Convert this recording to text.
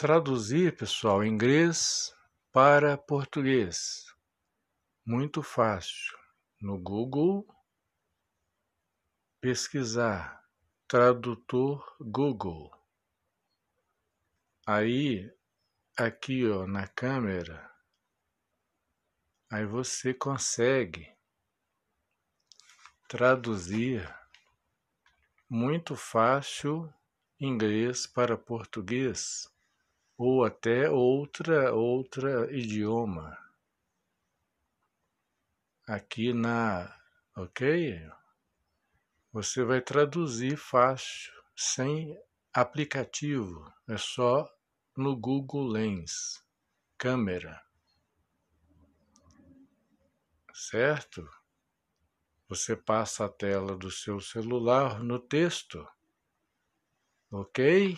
Traduzir, pessoal, inglês para português. Muito fácil. No Google, pesquisar tradutor Google. Aí, aqui ó, na câmera, aí você consegue traduzir muito fácil inglês para português ou até outra outra idioma aqui na ok você vai traduzir fácil sem aplicativo é só no Google Lens câmera certo você passa a tela do seu celular no texto ok